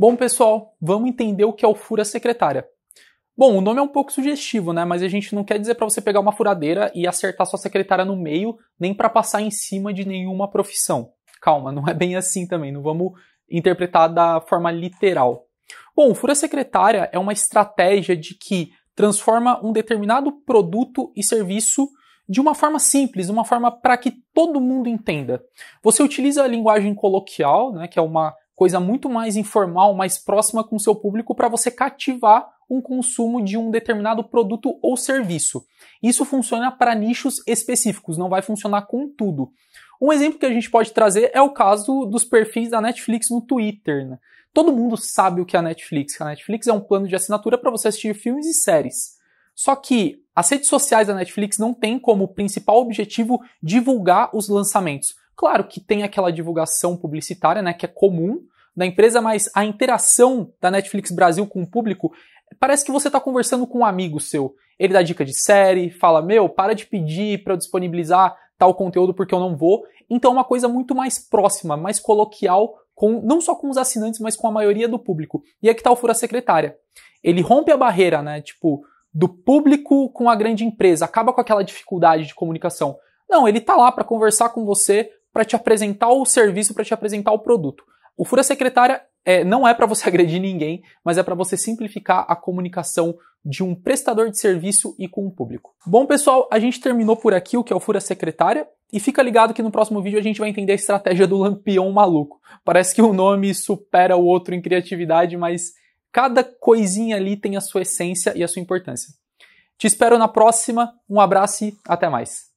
Bom, pessoal, vamos entender o que é o fura secretária. Bom, o nome é um pouco sugestivo, né? Mas a gente não quer dizer para você pegar uma furadeira e acertar sua secretária no meio, nem para passar em cima de nenhuma profissão. Calma, não é bem assim também, não vamos interpretar da forma literal. Bom, o fura secretária é uma estratégia de que transforma um determinado produto e serviço de uma forma simples, uma forma para que todo mundo entenda. Você utiliza a linguagem coloquial, né, que é uma coisa muito mais informal, mais próxima com o seu público para você cativar um consumo de um determinado produto ou serviço. Isso funciona para nichos específicos, não vai funcionar com tudo. Um exemplo que a gente pode trazer é o caso dos perfis da Netflix no Twitter. Né? Todo mundo sabe o que é a Netflix. A Netflix é um plano de assinatura para você assistir filmes e séries. Só que as redes sociais da Netflix não têm como principal objetivo divulgar os lançamentos. Claro que tem aquela divulgação publicitária, né, que é comum, da empresa, mas a interação da Netflix Brasil com o público parece que você está conversando com um amigo seu. Ele dá dica de série, fala: Meu, para de pedir para eu disponibilizar tal conteúdo porque eu não vou. Então é uma coisa muito mais próxima, mais coloquial, com, não só com os assinantes, mas com a maioria do público. E é que tal tá o Fura Secretária. Ele rompe a barreira, né? Tipo, do público com a grande empresa, acaba com aquela dificuldade de comunicação. Não, ele tá lá para conversar com você, para te apresentar o serviço, para te apresentar o produto. O fura secretária é, não é para você agredir ninguém, mas é para você simplificar a comunicação de um prestador de serviço e com o público. Bom, pessoal, a gente terminou por aqui o que é o Fura Secretária. E fica ligado que no próximo vídeo a gente vai entender a estratégia do lampião maluco. Parece que um nome supera o outro em criatividade, mas cada coisinha ali tem a sua essência e a sua importância. Te espero na próxima, um abraço e até mais.